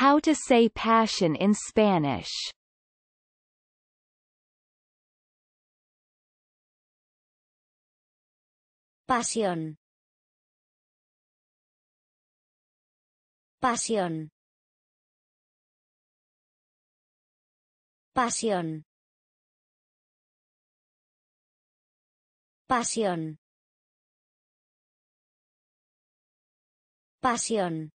How to say passion in Spanish Pasión. Pasión. Pasión. Pasión. Pasión.